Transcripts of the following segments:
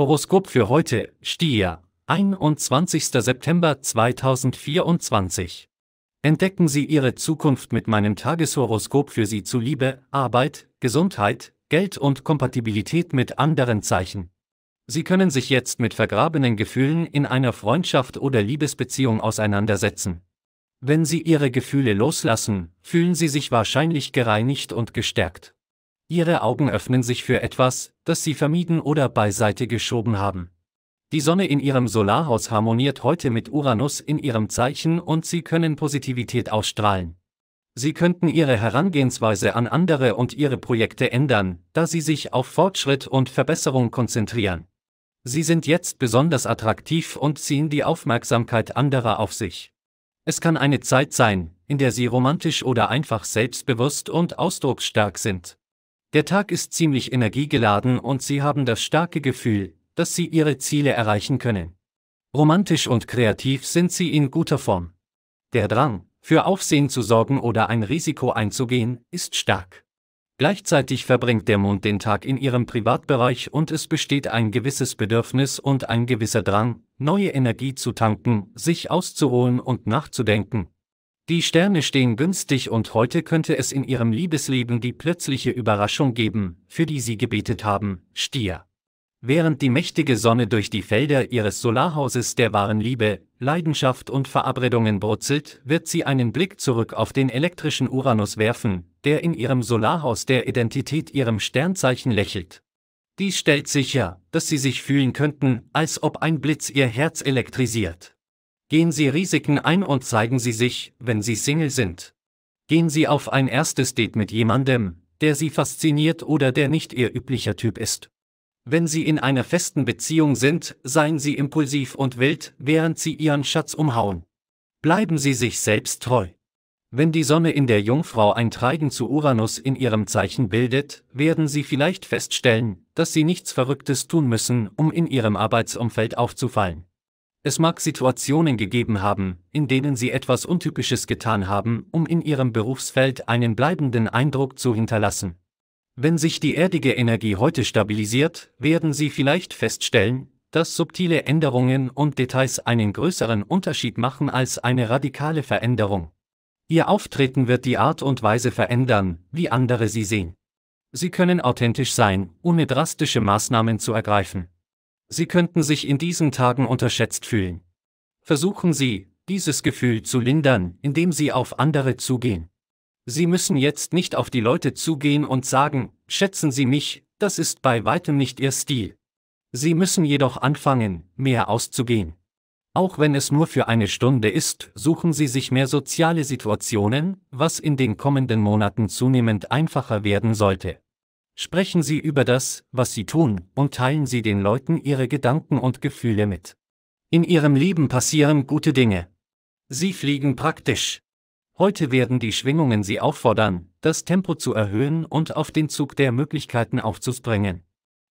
Horoskop für heute, Stier, 21. September 2024. Entdecken Sie Ihre Zukunft mit meinem Tageshoroskop für Sie zu Liebe, Arbeit, Gesundheit, Geld und Kompatibilität mit anderen Zeichen. Sie können sich jetzt mit vergrabenen Gefühlen in einer Freundschaft oder Liebesbeziehung auseinandersetzen. Wenn Sie Ihre Gefühle loslassen, fühlen Sie sich wahrscheinlich gereinigt und gestärkt. Ihre Augen öffnen sich für etwas, das Sie vermieden oder beiseite geschoben haben. Die Sonne in Ihrem Solarhaus harmoniert heute mit Uranus in Ihrem Zeichen und Sie können Positivität ausstrahlen. Sie könnten Ihre Herangehensweise an andere und Ihre Projekte ändern, da Sie sich auf Fortschritt und Verbesserung konzentrieren. Sie sind jetzt besonders attraktiv und ziehen die Aufmerksamkeit anderer auf sich. Es kann eine Zeit sein, in der Sie romantisch oder einfach selbstbewusst und ausdrucksstark sind. Der Tag ist ziemlich energiegeladen und Sie haben das starke Gefühl, dass Sie Ihre Ziele erreichen können. Romantisch und kreativ sind Sie in guter Form. Der Drang, für Aufsehen zu sorgen oder ein Risiko einzugehen, ist stark. Gleichzeitig verbringt der Mond den Tag in Ihrem Privatbereich und es besteht ein gewisses Bedürfnis und ein gewisser Drang, neue Energie zu tanken, sich auszuholen und nachzudenken, die Sterne stehen günstig und heute könnte es in ihrem Liebesleben die plötzliche Überraschung geben, für die sie gebetet haben, Stier. Während die mächtige Sonne durch die Felder ihres Solarhauses der wahren Liebe, Leidenschaft und Verabredungen brutzelt, wird sie einen Blick zurück auf den elektrischen Uranus werfen, der in ihrem Solarhaus der Identität ihrem Sternzeichen lächelt. Dies stellt sicher, dass sie sich fühlen könnten, als ob ein Blitz ihr Herz elektrisiert. Gehen Sie Risiken ein und zeigen Sie sich, wenn Sie Single sind. Gehen Sie auf ein erstes Date mit jemandem, der Sie fasziniert oder der nicht Ihr üblicher Typ ist. Wenn Sie in einer festen Beziehung sind, seien Sie impulsiv und wild, während Sie Ihren Schatz umhauen. Bleiben Sie sich selbst treu. Wenn die Sonne in der Jungfrau ein Treiben zu Uranus in ihrem Zeichen bildet, werden Sie vielleicht feststellen, dass Sie nichts Verrücktes tun müssen, um in Ihrem Arbeitsumfeld aufzufallen. Es mag Situationen gegeben haben, in denen sie etwas Untypisches getan haben, um in ihrem Berufsfeld einen bleibenden Eindruck zu hinterlassen. Wenn sich die erdige Energie heute stabilisiert, werden Sie vielleicht feststellen, dass subtile Änderungen und Details einen größeren Unterschied machen als eine radikale Veränderung. Ihr Auftreten wird die Art und Weise verändern, wie andere Sie sehen. Sie können authentisch sein, ohne drastische Maßnahmen zu ergreifen. Sie könnten sich in diesen Tagen unterschätzt fühlen. Versuchen Sie, dieses Gefühl zu lindern, indem Sie auf andere zugehen. Sie müssen jetzt nicht auf die Leute zugehen und sagen, schätzen Sie mich, das ist bei weitem nicht Ihr Stil. Sie müssen jedoch anfangen, mehr auszugehen. Auch wenn es nur für eine Stunde ist, suchen Sie sich mehr soziale Situationen, was in den kommenden Monaten zunehmend einfacher werden sollte. Sprechen Sie über das, was Sie tun, und teilen Sie den Leuten Ihre Gedanken und Gefühle mit. In Ihrem Leben passieren gute Dinge. Sie fliegen praktisch. Heute werden die Schwingungen Sie auffordern, das Tempo zu erhöhen und auf den Zug der Möglichkeiten aufzuspringen.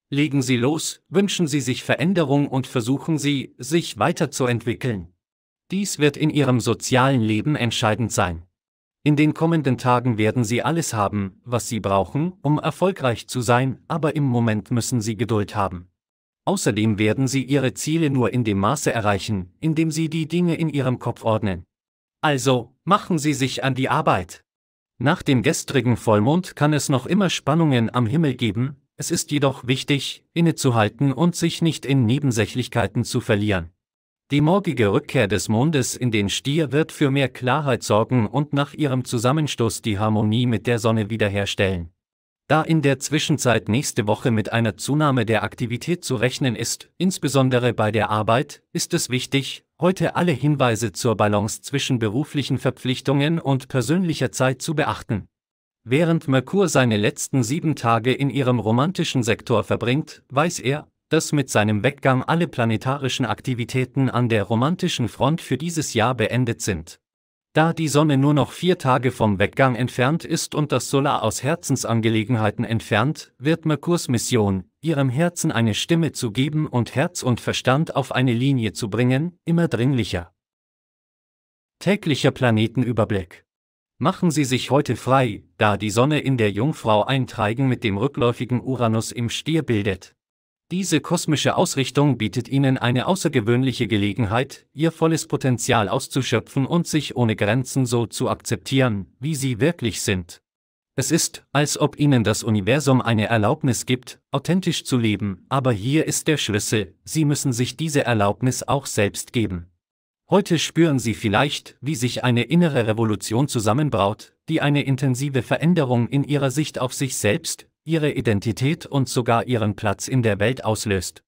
Legen Sie los, wünschen Sie sich Veränderung und versuchen Sie, sich weiterzuentwickeln. Dies wird in Ihrem sozialen Leben entscheidend sein. In den kommenden Tagen werden Sie alles haben, was Sie brauchen, um erfolgreich zu sein, aber im Moment müssen Sie Geduld haben. Außerdem werden Sie Ihre Ziele nur in dem Maße erreichen, indem Sie die Dinge in Ihrem Kopf ordnen. Also, machen Sie sich an die Arbeit. Nach dem gestrigen Vollmond kann es noch immer Spannungen am Himmel geben, es ist jedoch wichtig, innezuhalten und sich nicht in Nebensächlichkeiten zu verlieren. Die morgige Rückkehr des Mondes in den Stier wird für mehr Klarheit sorgen und nach ihrem Zusammenstoß die Harmonie mit der Sonne wiederherstellen. Da in der Zwischenzeit nächste Woche mit einer Zunahme der Aktivität zu rechnen ist, insbesondere bei der Arbeit, ist es wichtig, heute alle Hinweise zur Balance zwischen beruflichen Verpflichtungen und persönlicher Zeit zu beachten. Während Merkur seine letzten sieben Tage in ihrem romantischen Sektor verbringt, weiß er, dass mit seinem Weggang alle planetarischen Aktivitäten an der romantischen Front für dieses Jahr beendet sind. Da die Sonne nur noch vier Tage vom Weggang entfernt ist und das Solar aus Herzensangelegenheiten entfernt, wird Merkurs Mission, ihrem Herzen eine Stimme zu geben und Herz und Verstand auf eine Linie zu bringen, immer dringlicher. Täglicher Planetenüberblick. Machen Sie sich heute frei, da die Sonne in der Jungfrau ein Treigen mit dem rückläufigen Uranus im Stier bildet. Diese kosmische Ausrichtung bietet ihnen eine außergewöhnliche Gelegenheit, ihr volles Potenzial auszuschöpfen und sich ohne Grenzen so zu akzeptieren, wie sie wirklich sind. Es ist, als ob ihnen das Universum eine Erlaubnis gibt, authentisch zu leben, aber hier ist der Schlüssel, sie müssen sich diese Erlaubnis auch selbst geben. Heute spüren Sie vielleicht, wie sich eine innere Revolution zusammenbraut, die eine intensive Veränderung in Ihrer Sicht auf sich selbst, ihre Identität und sogar ihren Platz in der Welt auslöst.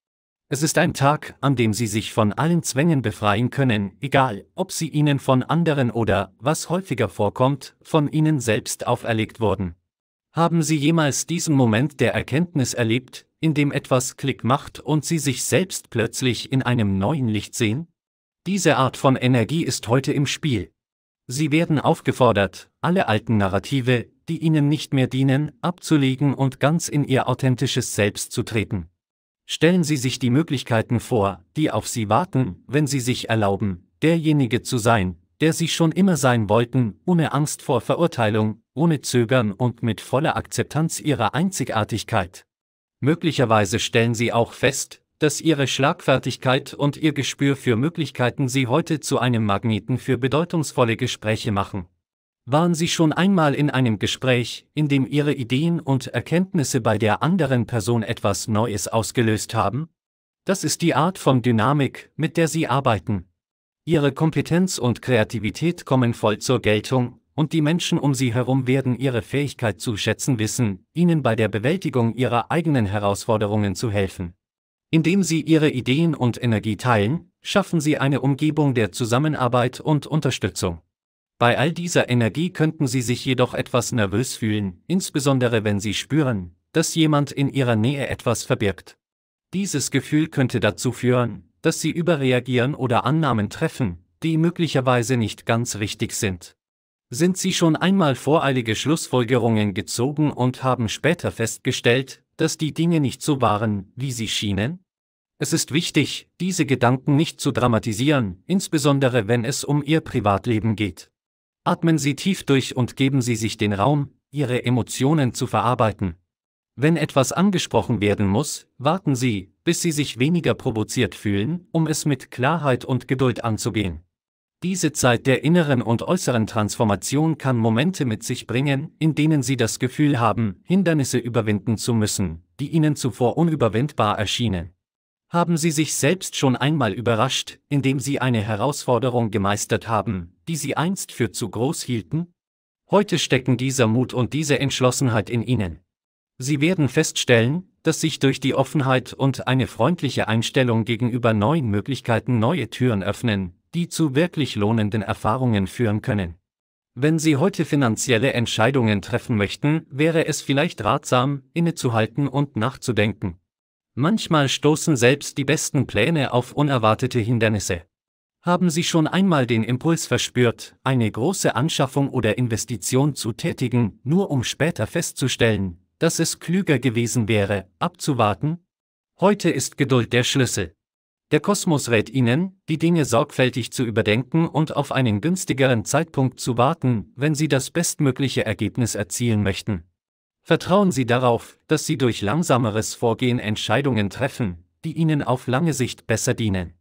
Es ist ein Tag, an dem sie sich von allen Zwängen befreien können, egal, ob sie ihnen von anderen oder, was häufiger vorkommt, von ihnen selbst auferlegt wurden. Haben Sie jemals diesen Moment der Erkenntnis erlebt, in dem etwas Klick macht und Sie sich selbst plötzlich in einem neuen Licht sehen? Diese Art von Energie ist heute im Spiel. Sie werden aufgefordert, alle alten Narrative, die ihnen nicht mehr dienen, abzulegen und ganz in ihr authentisches Selbst zu treten. Stellen Sie sich die Möglichkeiten vor, die auf Sie warten, wenn Sie sich erlauben, derjenige zu sein, der Sie schon immer sein wollten, ohne Angst vor Verurteilung, ohne Zögern und mit voller Akzeptanz Ihrer Einzigartigkeit. Möglicherweise stellen Sie auch fest, dass Ihre Schlagfertigkeit und Ihr Gespür für Möglichkeiten Sie heute zu einem Magneten für bedeutungsvolle Gespräche machen. Waren Sie schon einmal in einem Gespräch, in dem Ihre Ideen und Erkenntnisse bei der anderen Person etwas Neues ausgelöst haben? Das ist die Art von Dynamik, mit der Sie arbeiten. Ihre Kompetenz und Kreativität kommen voll zur Geltung, und die Menschen um Sie herum werden Ihre Fähigkeit zu schätzen wissen, Ihnen bei der Bewältigung Ihrer eigenen Herausforderungen zu helfen. Indem Sie Ihre Ideen und Energie teilen, schaffen Sie eine Umgebung der Zusammenarbeit und Unterstützung. Bei all dieser Energie könnten sie sich jedoch etwas nervös fühlen, insbesondere wenn sie spüren, dass jemand in ihrer Nähe etwas verbirgt. Dieses Gefühl könnte dazu führen, dass sie überreagieren oder Annahmen treffen, die möglicherweise nicht ganz richtig sind. Sind sie schon einmal voreilige Schlussfolgerungen gezogen und haben später festgestellt, dass die Dinge nicht so waren, wie sie schienen? Es ist wichtig, diese Gedanken nicht zu dramatisieren, insbesondere wenn es um ihr Privatleben geht. Atmen Sie tief durch und geben Sie sich den Raum, Ihre Emotionen zu verarbeiten. Wenn etwas angesprochen werden muss, warten Sie, bis Sie sich weniger provoziert fühlen, um es mit Klarheit und Geduld anzugehen. Diese Zeit der inneren und äußeren Transformation kann Momente mit sich bringen, in denen Sie das Gefühl haben, Hindernisse überwinden zu müssen, die Ihnen zuvor unüberwindbar erschienen. Haben Sie sich selbst schon einmal überrascht, indem Sie eine Herausforderung gemeistert haben, die Sie einst für zu groß hielten? Heute stecken dieser Mut und diese Entschlossenheit in Ihnen. Sie werden feststellen, dass sich durch die Offenheit und eine freundliche Einstellung gegenüber neuen Möglichkeiten neue Türen öffnen, die zu wirklich lohnenden Erfahrungen führen können. Wenn Sie heute finanzielle Entscheidungen treffen möchten, wäre es vielleicht ratsam, innezuhalten und nachzudenken. Manchmal stoßen selbst die besten Pläne auf unerwartete Hindernisse. Haben Sie schon einmal den Impuls verspürt, eine große Anschaffung oder Investition zu tätigen, nur um später festzustellen, dass es klüger gewesen wäre, abzuwarten? Heute ist Geduld der Schlüssel. Der Kosmos rät Ihnen, die Dinge sorgfältig zu überdenken und auf einen günstigeren Zeitpunkt zu warten, wenn Sie das bestmögliche Ergebnis erzielen möchten. Vertrauen Sie darauf, dass Sie durch langsameres Vorgehen Entscheidungen treffen, die Ihnen auf lange Sicht besser dienen.